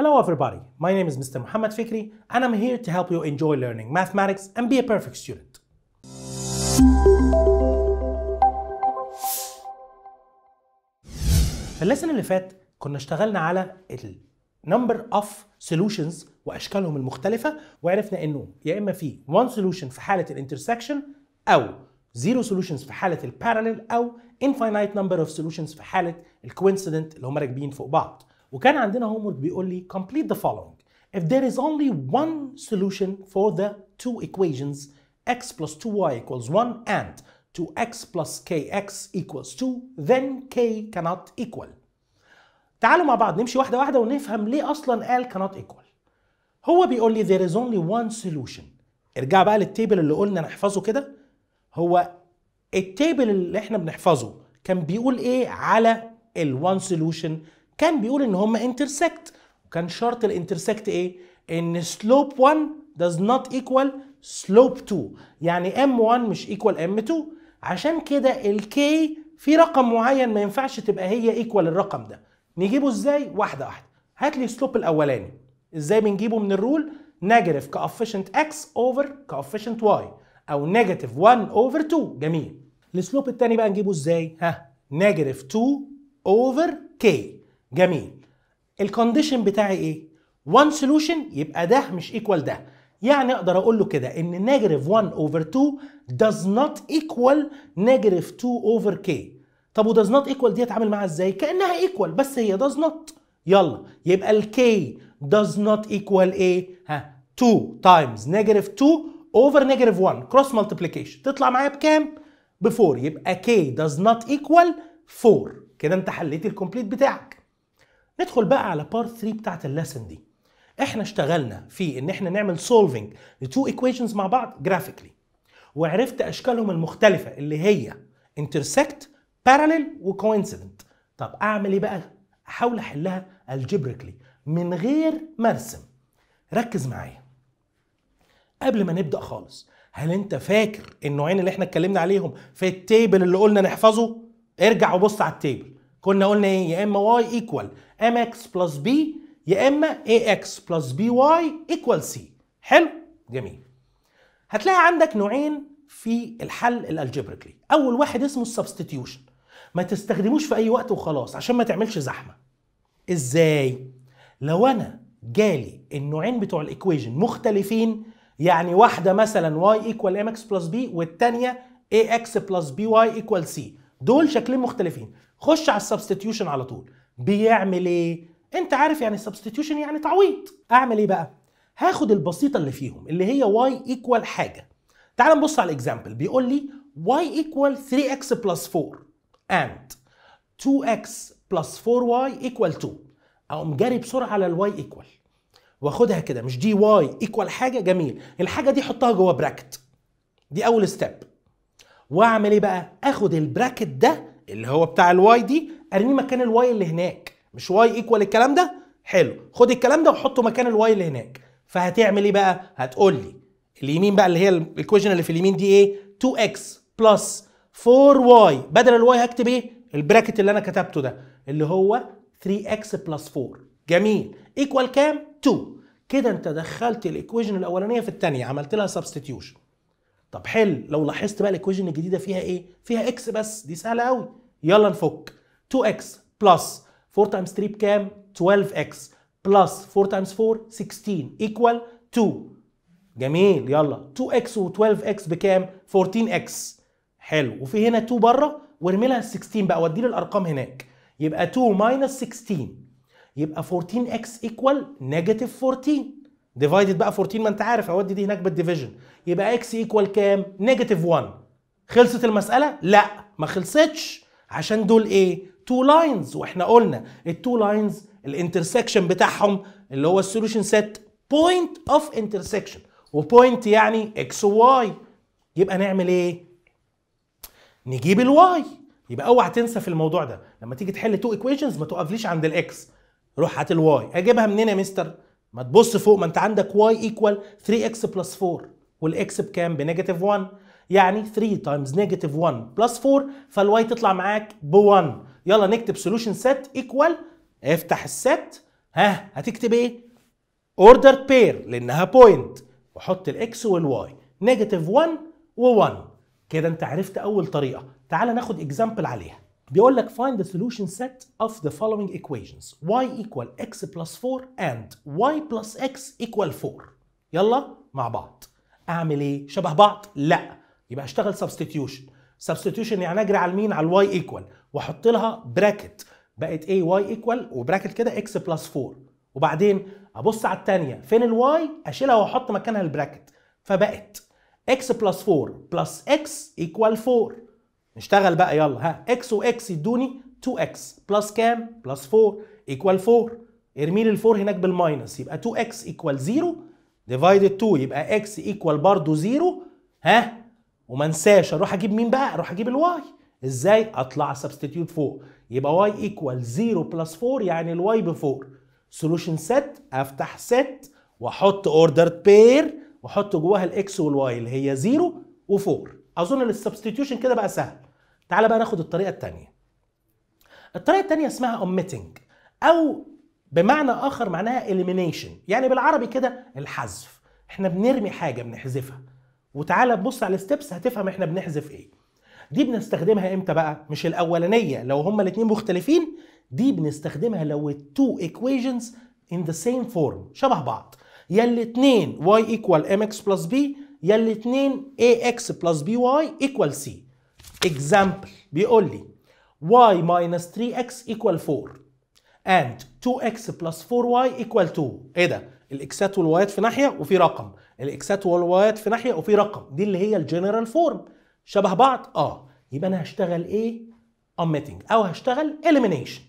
Hello everybody, my name is Mr. Muhammad Fikri and I'm here to help you enjoy learning mathematics and be a perfect student. في الليسن اللي فات كنا اشتغلنا على ال number of solutions واشكالهم المختلفه وعرفنا انه يا اما في one solution في حاله الانترسكشن او zero solutions في حاله البارالل او infinite number of solutions في حاله الكوينسيدنت اللي هم راكبين فوق بعض وكان عندنا هوم ورك بيقول لي complete the following if there is only one solution for the two equations x plus 2y equals 1 and 2x plus kx equals 2 then k cannot equal تعالوا مع بعض نمشي واحدة واحدة ونفهم ليه أصلا قال cannot equal هو بيقول لي there is only one solution ارجع بقى للتيبل اللي قلنا نحفظه كده هو التيبل اللي احنا بنحفظه كان بيقول ايه على ال one solution كان بيقول ان هما انترسكت وكان شرط الانترسكت ايه ان سلوب 1 does not equal سلوب 2 يعني ام 1 مش ايكوال ام 2 عشان كده الكي في رقم معين ما ينفعش تبقى هي ايكوال الرقم ده نجيبه ازاي واحده واحده هات لي السلوب الاولاني ازاي بنجيبه من الرول نيجاتيف كوفيشنت اكس اوفر كوفيشنت واي او نيجاتيف 1 اوفر 2 جميل السلوب الثاني بقى نجيبه ازاي ها نيجاتيف 2 اوفر كي جميل الكونديشن بتاعي ايه؟ 1 solution يبقى ده مش ايكوال ده يعني اقدر اقول له كده ان نيجاتيف 1 اوفر 2 does not equal نيجاتيف 2 اوفر k طب و does not equal دي اتعامل معاها ازاي؟ كانها ايكوال بس هي does not يلا يبقى ال k does not equal ايه؟ ها 2 times نيجاتيف 2 اوفر نيجاتيف 1 كروس مالتيبليكيشن تطلع معايا بكام؟ ب 4 يبقى k does not equal 4 كده انت حليت الكومبليت بتاعك ندخل بقى على بارت 3 بتاعت الليسن دي احنا اشتغلنا في ان احنا نعمل سولفنج لتو ايكويشنز مع بعض جرافيكلي وعرفت اشكالهم المختلفه اللي هي انترسكت بارلل وكوينسيدنت طب اعمل ايه بقى احاول احلها الجبريكلي من غير ما ارسم ركز معايا قبل ما نبدا خالص هل انت فاكر النوعين اللي احنا اتكلمنا عليهم في التيبل اللي قلنا نحفظه ارجع وبص على التيبل كنا قلنا ايه يا اما واي ايكوال ام اكس بلس بي يا اما اي اكس بلس بي واي ايكوال سي حلو جميل هتلاقي عندك نوعين في الحل الالجبريكلي اول واحد اسمه السبستيتيوشن ما تستخدموش في اي وقت وخلاص عشان ما تعملش زحمه ازاي لو انا جالي النوعين بتوع الايكويجن مختلفين يعني واحده مثلا y ايكوال ام اكس بلس بي والثانيه اي اكس بلس بي واي ايكوال سي دول شكلين مختلفين خش على السبستيتيوشن على طول بيعمل ايه انت عارف يعني سبستيتيوشن يعني تعويض اعمل ايه بقى هاخد البسيطه اللي فيهم اللي هي واي ايكوال حاجه تعال نبص على الاكزامبل بيقول لي واي ايكوال 3x بلس 4 اند 2x بلس 4y ايكوال 2 اقوم جاري بسرعه على الواي ايكوال واخدها كده مش دي واي ايكوال حاجه جميل الحاجه دي حطها جوه براكت دي اول ستيب واعمل ايه بقى اخد البراكت ده اللي هو بتاع الواي دي ارميه مكان الواي اللي هناك مش واي ايكوال الكلام ده حلو خد الكلام ده وحطه مكان الواي اللي هناك فهتعمل ايه بقى هتقول لي اليمين بقى اللي هي الايكويشن اللي في اليمين دي ايه 2x بلس 4y بدل الواي هكتب ايه البراكت اللي انا كتبته ده اللي هو 3x بلس 4 جميل ايكوال كام 2 كده انت دخلت الايكويشن الاولانيه في الثانيه عملت لها سبستيتيوشن طب حلو لو لاحظت بقى الايكويشن الجديده فيها ايه فيها اكس بس دي سهله قوي يلا نفك 2x بلس 4 تايمز 3 بكام 12x بلس 4 تايمز 4 16 ايكوال 2 جميل يلا 2x و12x بكام 14x حلو وفي هنا 2 بره وارمي لها 16 بقى ودي لي الارقام هناك يبقى 2 ماينس 16 يبقى 14x ايكوال نيجاتيف 14 ديفايدد بقى 14 ما انت عارف اودي دي هناك بالديفيجن يبقى اكس ايكوال كام نيجاتيف 1 خلصت المساله لا ما خلصتش عشان دول ايه تو لاينز واحنا قلنا التو لاينز الانترسكشن بتاعهم اللي هو السوليوشن سيت بوينت اوف انترسكشن وبوينت يعني اكس وواي يبقى نعمل ايه نجيب الواي يبقى اوعى تنسى في الموضوع ده لما تيجي تحل تو ايكويشنز ما تقفليش عند الاكس روح هات الواي اجيبها منين يا مستر ما تبص فوق ما انت عندك y ايكوال 3x بلس 4 والاكس بكام بنيجاتيف 1 يعني 3 تايمز نيجاتيف 1 بلس 4 فالواي تطلع معاك ب 1 يلا نكتب سولوشن سيت ايكوال افتح السيت ها هتكتب ايه اوردر بير لانها بوينت وحط الاكس والواي نيجاتيف 1 و1 كده انت عرفت اول طريقه تعال ناخد اكزامبل عليها بيقول لك find the solution set of the following equations y equal x plus 4 and y plus x equal 4 يلا مع بعض اعمل ايه شبه بعض لا يبقى اشتغل substitution substitution يعني اجري على مين على الواي ايكوال واحط لها براكت بقت ايه واي ايكوال وبراكت كده اكس بلس 4 وبعدين ابص على الثانيه فين الواي اشيلها واحط مكانها البراكت فبقت اكس بلس 4 بلس اكس ايكوال 4 نشتغل بقى يلا ها اكس واكس يدوني 2 اكس بلس كام بلس 4 ايكوال 4 ارمي لي ال 4 هناك بالماينس يبقى 2 اكس ايكوال 0 ديفايدد 2 يبقى اكس ايكوال برضه 0 ها وما انساش اروح اجيب مين بقى اروح اجيب الواي ازاي اطلع سبستيتيوت فوق يبقى واي ايكوال 0 بلس 4 يعني الواي ب 4 سولوشن سيت افتح سيت واحط اوردر بير واحط جواها الاكس والواي اللي هي 0 و4 اظن الاستبستيتيوشن كده بقى سهل تعال بقى ناخد الطريقه الثانيه الطريقه الثانيه اسمها omitting او بمعنى اخر معناها elimination يعني بالعربي كده الحذف احنا بنرمي حاجه بنحذفها وتعالى تبص على الستبس هتفهم احنا بنحذف ايه دي بنستخدمها امتى بقى مش الاولانيه لو هما الاثنين مختلفين دي بنستخدمها لو التو equations in the same form شبه بعض يا الاثنين y equal mx plus b يا الاثنين ax plus by equal c example بيقول لي y minus 3x equal 4 and 2x plus 4y equal 2 ايه ده الاكسات والوايات في ناحيه وفي رقم الاكسات والوايات في ناحيه وفي رقم دي اللي هي الجنرال فورم شبه بعض اه يبقى انا هشتغل ايه اميتنج او هشتغل elimination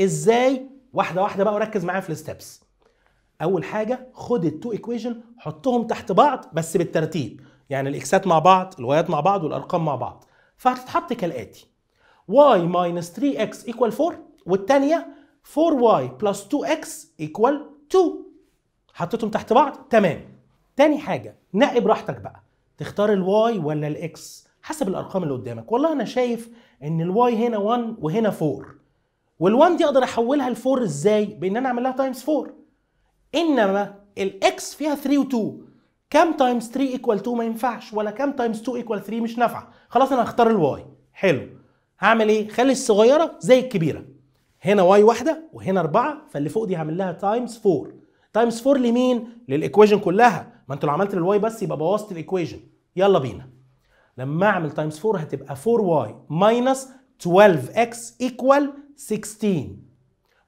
ازاي واحده واحده بقى وركز معايا في الستبس اول حاجه خد التو ايكويشن حطهم تحت بعض بس بالترتيب يعني الاكسات مع بعض الوايات مع بعض والارقام مع بعض فهتتحط كالاتي y minus 3x equal 4 والثانيه 4y plus 2x equal 2 حطيتهم تحت بعض تمام تاني حاجه نقي براحتك بقى تختار y ولا x حسب الارقام اللي قدامك والله انا شايف ان y هنا 1 وهنا 4 وال1 دي اقدر احولها ل 4 ازاي بان انا اعمل لها تايمز 4 انما x فيها 3 و2 كام تايمز 3 ايكوال 2 ما ينفعش ولا كام تايمز 2 ايكوال 3 مش نافعه خلاص انا هختار الواي حلو هعمل ايه خلي الصغيره زي الكبيره هنا واي واحده وهنا اربعه فاللي فوق دي هعمل لها تايمز 4 تايمز 4 لمين للايكويجن كلها ما انت لو عملت للواي بس يبقى بوظت الايكويجن يلا بينا لما اعمل تايمز 4 هتبقى 4y ماينس 12x ايكوال 16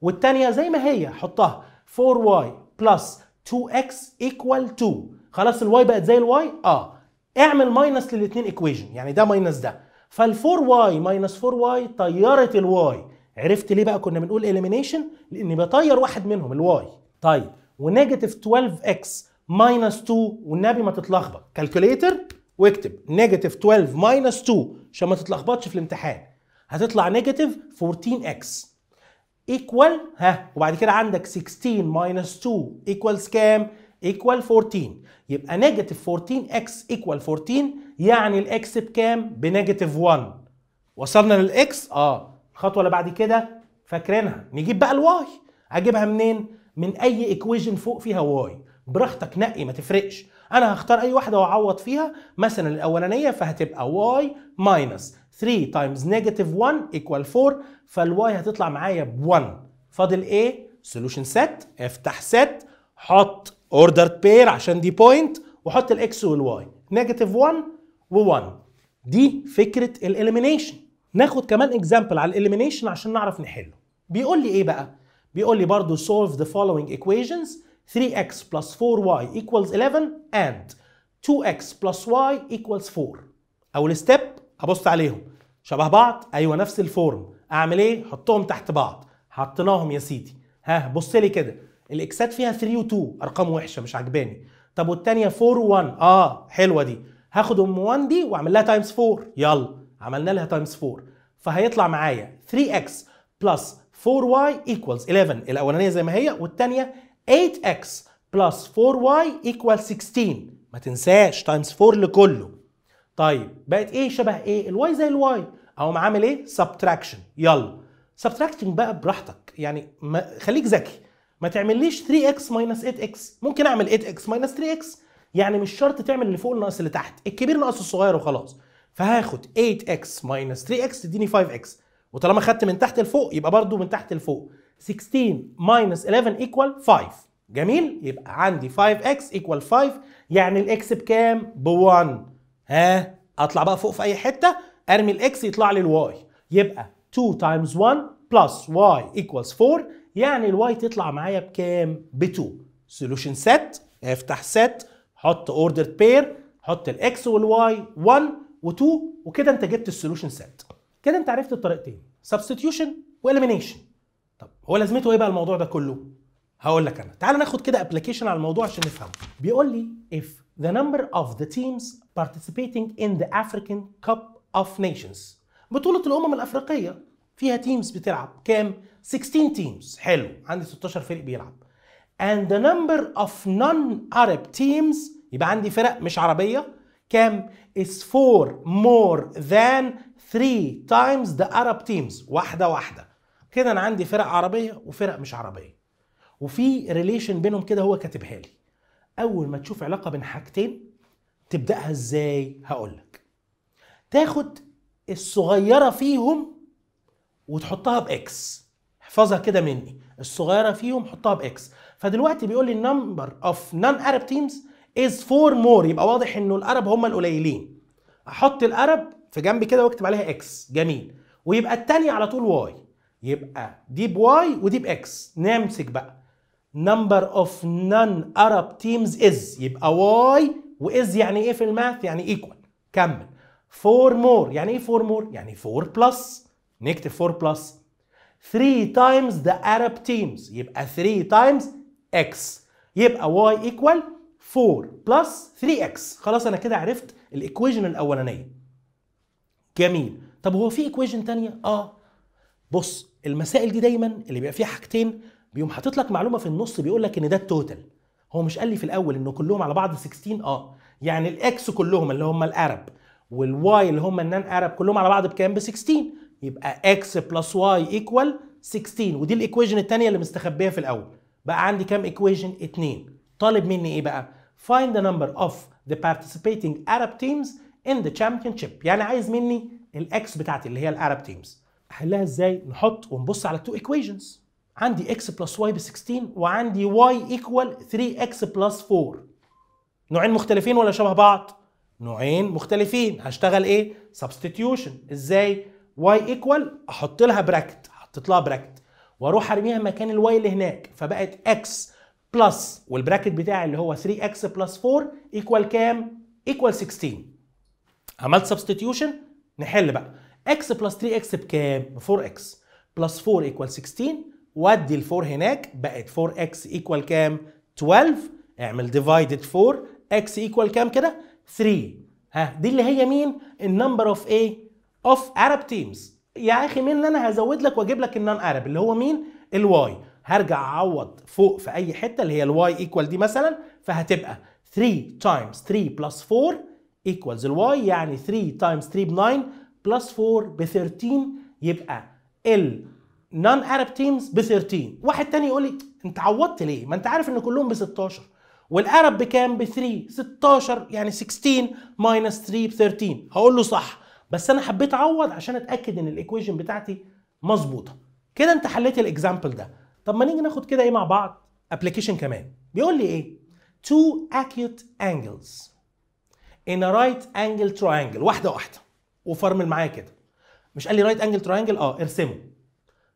والتانية زي ما هي حطها 4y بلس 2x ايكوال 2 خلاص الواي بقت زي الواي اه اعمل ماينس للاثنين ايكويشن يعني ده ماينس ده فال4 واي ماينس 4 واي طيرت الواي عرفت ليه بقى كنا بنقول اليمينيشن لاني بطير واحد منهم الواي طيب ونيجاتيف 12 اكس ماينس 2 والنبي ما تتلخبط كالكوليتر واكتب نيجاتيف 12 ماينس 2 عشان ما تتلخبطش في الامتحان هتطلع نيجاتيف 14 اكس ايكوال ها وبعد كده عندك 16 ماينس 2 ايكوالز كام equal 14 يبقى نيجاتيف 14x equal 14 يعني الاكس بكام؟ بنيجاتيف 1 وصلنا للاكس اه الخطوه اللي بعد كده فاكرينها نجيب بقى الواي هجيبها منين؟ من اي ايكويجن فوق فيها واي براحتك نقي ما تفرقش انا هختار اي واحده واعوض فيها مثلا الاولانيه فهتبقى واي ماينس 3 تايمز نيجاتيف 1 ايكوال 4 فالواي هتطلع معايا ب 1 فاضل ايه؟ سولوشن سيت افتح سيت حط اوردرد بير عشان دي بوينت واحط الاكس والواي نيجاتيف 1 و1 دي فكره الاليمينيشن ناخد كمان اكزامبل على الاليمينيشن عشان نعرف نحله بيقول لي ايه بقى بيقول لي برضو solve the following equations 3x plus 4y equals 11 and 2x plus y equals 4 اول ستيب ابص عليهم شبه بعض ايوه نفس الفورم اعمل ايه حطهم تحت بعض حطيناهم يا سيدي ها بص لي كده الاكسات فيها 3 و2 ارقام وحشه مش عجباني طب والثانيه 4 و1 اه حلوه دي هاخد ام 1 دي واعمل لها تايمز 4 يلا عملنا لها تايمز 4 فهيطلع معايا 3x بلس 4y equals 11 الاولانيه زي ما هي والثانيه 8x بلس 4y equals 16 ما تنساش تايمز 4 لكله طيب بقت ايه شبه ايه الواي زي الواي اقوم عامل ايه سبتراكشن يلا سبتراكتنج بقى براحتك يعني خليك ذكي ما تعمليش 3x ماينس 8x ممكن اعمل 8x ماينس 3x يعني مش شرط تعمل اللي فوق ناقص اللي تحت الكبير ناقص الصغير وخلاص فهاخد 8x ماينس 3x تديني 5x وطالما خدت من تحت لفوق يبقى برضو من تحت لفوق 16 ماينس 11 ايكوال 5 جميل يبقى عندي 5x ايكوال 5 يعني الاكس بكام ب 1 ها اطلع بقى فوق في اي حته ارمي الاكس يطلع لي الواي يبقى 2 تايمز 1 بلس y equals 4 يعني الواي تطلع معايا بكام ب2 سوليوشن سيت افتح سيت حط اوردر بير حط الاكس والواي 1 و2 وكده انت جبت السوليوشن سيت كده انت عرفت الطريقتين سبستيوشن واليمينيشن طب هو لازمته ايه بقى الموضوع ده كله هقول لك انا تعال ناخد كده ابلكيشن على الموضوع عشان نفهمه بيقول لي if the number of the teams participating in the African Cup of Nations بطولة الأمم الأفريقية فيها تيمز بتلعب كام 16 تيمز حلو عندي 16 فريق بيلعب and the number of non-Arab teams يبقى عندي فرق مش عربية كام is 4 more than 3 times the Arab teams واحدة واحدة كده أنا عندي فرق عربية وفرق مش عربية وفي ريليشن بينهم كده هو كاتبها لي أول ما تشوف علاقة بين حاجتين تبدأها إزاي هقول لك تاخد الصغيرة فيهم وتحطها بإكس احفظها كده مني الصغيره فيهم حطها باكس فدلوقتي بيقول لي النمبر اوف نون ارب تيمز از فور مور يبقى واضح انه الارب هم القليلين احط الارب في جنب كده واكتب عليها اكس جميل ويبقى الثانيه على طول واي يبقى دي بواي ودي باكس نمسك بقى نمبر اوف نون ارب تيمز از يبقى واي واز يعني ايه في الماث يعني ايكوال كمل 4 مور يعني ايه 4 مور يعني 4 بلس نكتب 4 بلس 3 times the Arab teams يبقى 3 times x يبقى y equal 4 plus 3x خلاص انا كده عرفت الايكويشن الاولانيه جميل طب هو في ايكويشن تانية اه بص المسائل دي دايما اللي بيبقى فيها حاجتين بيقوم حاطط لك معلومه في النص بيقول لك ان ده التوتال هو مش قال لي في الاول انه كلهم على بعض 16 اه يعني الاكس كلهم اللي هم الارب والواي اللي هم النان ارب كلهم على بعض بكام ب 16 يبقى x بلس y ايكوال 16 ودي الايكويجن الثانيه اللي مستخبيه في الاول بقى عندي كام ايكويجن 2 طالب مني ايه بقى find the number of the participating Arab teams in the championship يعني عايز مني الاكس بتاعتي اللي هي الارب تيمز احلها ازاي نحط ونبص على التو ايكويشنز عندي اكس بلس واي ب 16 وعندي واي ايكوال 3 اكس بلس 4 نوعين مختلفين ولا شبه بعض نوعين مختلفين هشتغل ايه سبستيتيوشن ازاي واي ايكوال احط لها براكت حطيت لها براكت واروح ارميها مكان الواي اللي هناك فبقت اكس بلس والبراكت بتاعي اللي هو 3 اكس بلس 4 ايكوال كام؟ ايكوال 16 عملت سبستيوشن نحل بقى اكس بلس 3 اكس بكام؟ ب 4 اكس بلس 4 ايكوال 16 وادي ال 4 هناك بقت 4 اكس ايكوال كام؟ 12 اعمل ديفايدد 4 اكس ايكوال كام كده؟ 3 ها دي اللي هي مين؟ النمبر اوف ايه؟ اوف ارب تيمز يا اخي مين اللي انا هزود لك واجيب لك النون ارب اللي هو مين الواي هرجع اعوض فوق في اي حته اللي هي الواي ايكوال دي مثلا فهتبقى 3 تايمز 3 بلس 4 ايكوالز الواي يعني 3 تايمز 3 ب 9 بلس 4 ب 13 يبقى ال نون ارب تيمز ب 13 واحد تاني يقول لي انت عوضت ليه ما انت عارف ان كلهم ب 16 والارب بكام ب 3 16 يعني 16 ماينس 3 ب 13 هقول له صح بس انا حبيت اعوض عشان اتاكد ان الايكويشن بتاعتي مظبوطه كده انت حليت الاكزامبل ده طب ما نيجي ناخد كده ايه مع بعض ابلكيشن كمان بيقول لي ايه two acute angles in a right angle triangle واحده واحده وفرمل معايا كده مش قال لي رايت انجل تراينجل اه ارسمه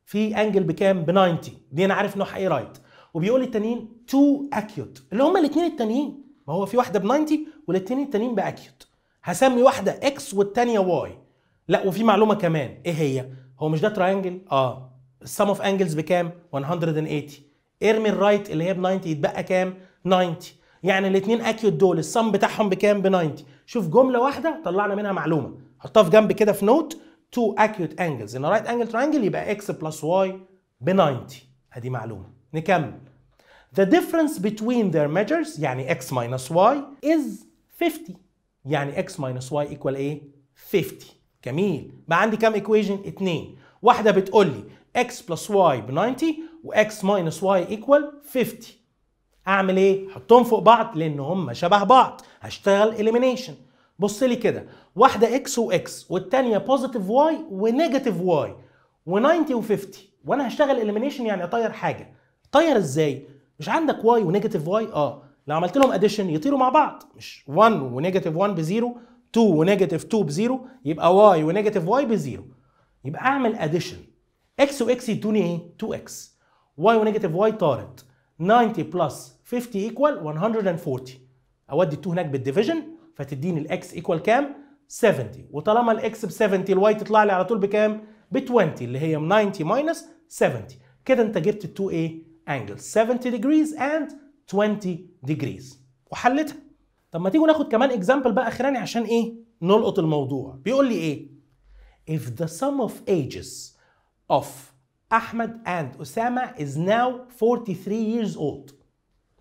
في انجل بكام ب 90 دي انا عارف نوعها ايه رايت وبيقول لي التانيين تو اكيوت اللي هما الاثنين التانيين ما هو في واحده ب 90 والاثنين التانيين باكيوت هسمي واحده اكس والثانيه واي لا وفي معلومه كمان ايه هي هو مش ده تراينجل اه السم اوف انجلز بكام 180 ارمي الرايت اللي هي ب 90 يتبقى كام 90 يعني الاثنين اكيوت دول السم بتاعهم بكام ب 90 شوف جمله واحده طلعنا منها معلومه حطها في جنب كده في نوت تو اكيوت انجلز ان رايت انجل تراينجل يبقى اكس بلس واي ب 90 ادي معلومه نكمل The difference between their measures يعني x minus y is 50 يعني x minus y equal ايه 50 جميل بقى عندي كام equation اتنين واحدة بتقول لي x plus y ب 90 و x minus y equal 50 اعمل ايه احطهم فوق بعض لان هم شبه بعض هشتغل elimination بص لي كده واحدة x و x والتانية positive y ونيجاتيف y و90 و50 وانا هشتغل elimination يعني اطير حاجة طير ازاي مش عندك y ونيجاتيف y اه لو عملت لهم اديشن يطيروا مع بعض مش 1 ونيجاتيف 1 بزيرو 2 ونيجاتيف 2 بزيرو يبقى واي ونيجاتيف واي بزيرو يبقى اعمل اديشن اكس واكس يدوني ايه 2 اكس واي ونيجاتيف واي طارت 90 بلس 50 ايكوال 140 اودي 2 هناك بالديفيجن فتديني الاكس ايكوال كام 70 وطالما الاكس ب 70 الواي تطلع لي على طول بكام ب 20 اللي هي 90 ماينس 70 كده انت جبت 2 ايه انجل 70 degrees and 20 ديجريز وحلتها طب ما تيجوا ناخد كمان اكزامبل بقى اخراني عشان ايه نلقط الموضوع بيقول لي ايه if the sum of ages of احمد and اسامه is now 43 years old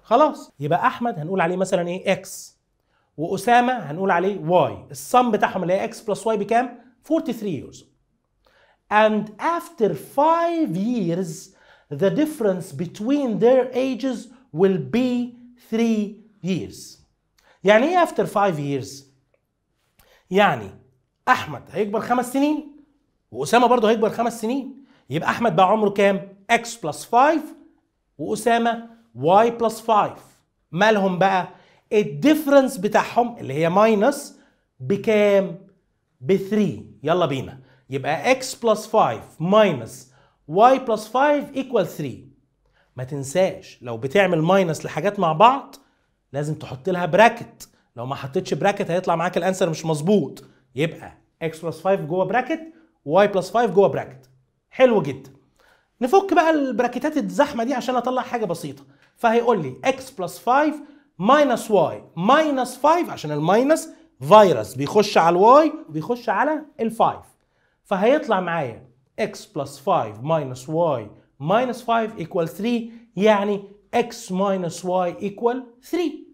خلاص يبقى احمد هنقول عليه مثلا ايه اكس واسامه هنقول عليه واي الصم بتاعهم اللي هي اكس بلس واي بكام 43 years and after 5 years the difference between their ages will be 3 years يعني ايه after 5 years يعني احمد هيكبر خمس سنين واسامه برضه هيكبر خمس سنين يبقى احمد بقى عمره كام x plus 5 واسامه y plus 5 مالهم بقى الديفرنس بتاعهم اللي هي ماينس بكام ب 3 يلا بينا يبقى x plus 5 minus y plus 5 equals 3 ما تنساش لو بتعمل ماينس لحاجات مع بعض لازم تحط لها براكت لو ما حطيتش براكت هيطلع معاك الانسر مش مظبوط يبقى x بلس 5 جوه براكت y بلس 5 جوه براكت حلو جدا نفك بقى البراكتات الزحمه دي عشان اطلع حاجه بسيطه فهيقول لي x بلس 5 ماينس y ماينس 5 عشان الماينس فيروس بيخش على الواي وبيخش على الفايف فهيطلع معايا x بلس 5 ماينس y minus 5 equal 3 يعني x minus y equal 3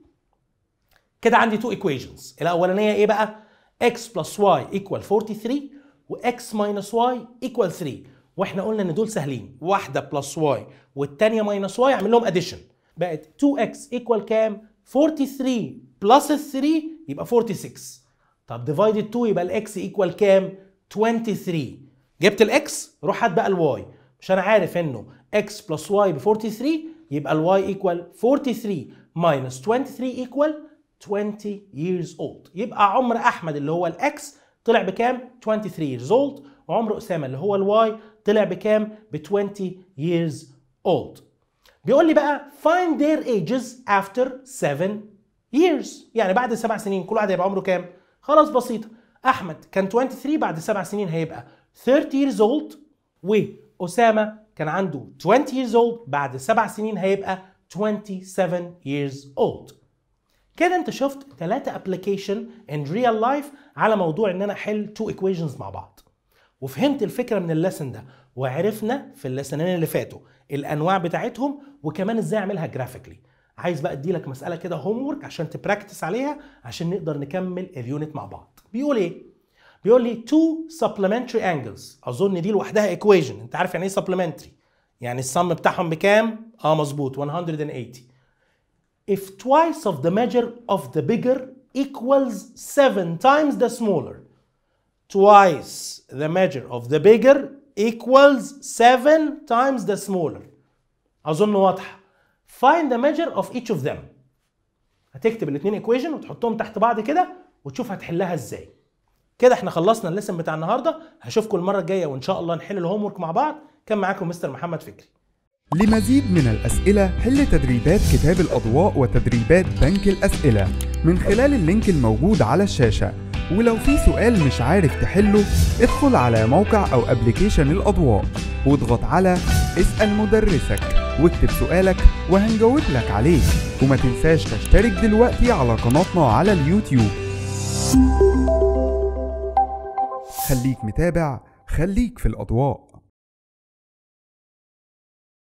كده عندي two equations الأولانية إيه بقى؟ x plus y equal 43 و x minus y equal 3 واحنا قلنا ان دول سهلين واحده plus y والثانيه minus y اعمل لهم اديشن بقت 2x equal كام 43 plus 3 يبقى 46 طب divided 2 يبقى x equal كام 23 جبت الاكس روح هات بقى الواي عشان عارف انه x plus y ب 43 يبقى ال y equal 43 minus 23 equal 20 years old يبقى عمر احمد اللي هو الاكس طلع بكام 23 years old وعمر اسامه اللي هو الواي طلع بكام ب 20 years old بيقول لي بقى find their ages after 7 years يعني بعد سبع سنين كل واحد هيبقى عمره كام خلاص بسيطه احمد كان 23 بعد سبع سنين هيبقى 30 years old و أسامة كان عنده 20 years old بعد سبع سنين هيبقى 27 years old كده انت شفت ثلاثة ابلكيشن in real life على موضوع ان انا احل تو ايكويشنز مع بعض وفهمت الفكره من اللسن ده وعرفنا في اللسنين اللي فاتوا الانواع بتاعتهم وكمان ازاي اعملها جرافيكلي عايز بقى اديلك مساله كده هوم عشان تبراكتس عليها عشان نقدر نكمل اليونت مع بعض بيقول ايه بيقول لي تو سبلمنتري انجلز اظن دي لوحدها equation انت عارف يعني ايه سبلمنتري يعني السم بتاعهم بكام اه مظبوط 180 if twice of the measure of the bigger equals seven times the smaller twice the measure of the bigger equals seven times the smaller اظن واضحه find the measure of each of them هتكتب الاثنين equation وتحطهم تحت بعض كده وتشوف هتحلها ازاي كده احنا خلصنا الليسن بتاع النهارده هشوفكم المره الجايه وان شاء الله نحل الهوم ورك مع بعض كان معاكم مستر محمد فكري لمزيد من الأسئلة حل تدريبات كتاب الأضواء وتدريبات بنك الأسئلة من خلال اللينك الموجود على الشاشة ولو في سؤال مش عارف تحله ادخل على موقع أو أبليكيشن الأضواء واضغط على اسأل مدرسك واكتب سؤالك وهنجاوب لك عليه وما تنساش تشترك دلوقتي على قناتنا على اليوتيوب خليك متابع خليك في الأضواء